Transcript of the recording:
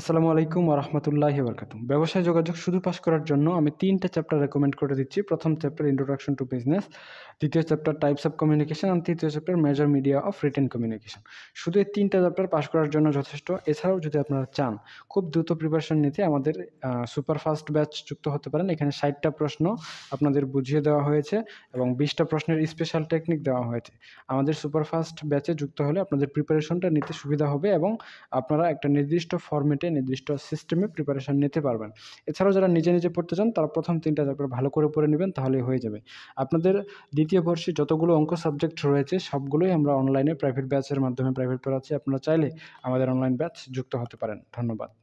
আসসালামু আলাইকুম রহমতুল্লাহ বরকাত ব্যবসায় যোগাযোগ শুধু পাস করার জন্য আমি তিনটা চ্যাপ্টার রেকমেন্ড করে দিচ্ছি প্রথম চ্যাপ্টার ইন্ট্রোডাকশন টু বিজনেস দ্বিতীয় চ্যাপ্টার টাইপস অফ কমিউনিকেশন আর তৃতীয় chapter major media of written communication শুধু এই তিনটা চ্যাপ্টার পাস করার জন্য যথেষ্ট এছাড়াও যদি আপনারা চান খুব দ্রুত প্রিপারেশন নিতে আমাদের সুপার ফাস্ট ব্যাচ যুক্ত হতে পারেন এখানে ষাটটা প্রশ্ন আপনাদের বুঝিয়ে দেওয়া হয়েছে এবং বিশটা প্রশ্নের স্পেশাল টেকনিক দেওয়া হয়েছে আমাদের সুপার ফাস্ট ব্যাচে যুক্ত হলে আপনাদের প্রিপারেশনটা নিতে সুবিধা হবে এবং আপনারা একটা নির্দিষ্ট ফর্মেটে নির্দিষ্ট সিস্টেমে প্রিপারেশন নিতে পারবেন এছাড়াও যারা নিজে নিজে পড়তে চান তারা প্রথম তিনটা চ্যাপ্টার ভালো করে পড়ে নেবেন তাহলে হয়ে যাবে আপনাদের দ্বিতীয় বর্ষে যতগুলো অঙ্ক সাবজেক্ট রয়েছে সবগুলোই আমরা অনলাইনে প্রাইভেট ব্যাচের মাধ্যমে প্রাইভেট পড়াচ্ছি আপনারা চাইলে আমাদের অনলাইন ব্যাচ যুক্ত হতে পারেন ধন্যবাদ